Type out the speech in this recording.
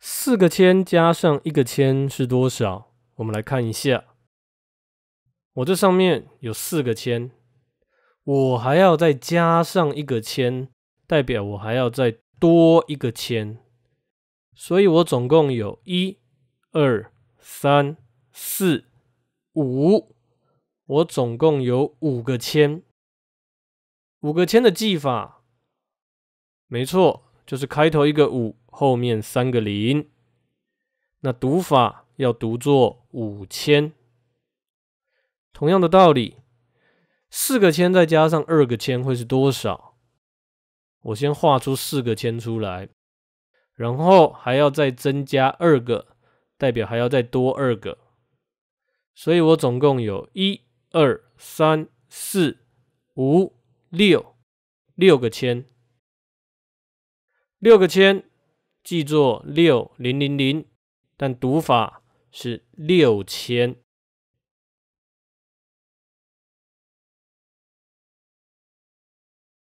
四个千加上一个千是多少？我们来看一下。我这上面有四个千，我还要再加上一个千，代表我还要再多一个千，所以我总共有：一、二、三、四、五。我总共有五个千。五个千的记法，没错，就是开头一个五。后面三个零，那读法要读作五千。同样的道理，四个千再加上二个千会是多少？我先画出四个千出来，然后还要再增加二个，代表还要再多二个，所以我总共有一二三四五六六个千，六个千。记作六零零零，但读法是六千。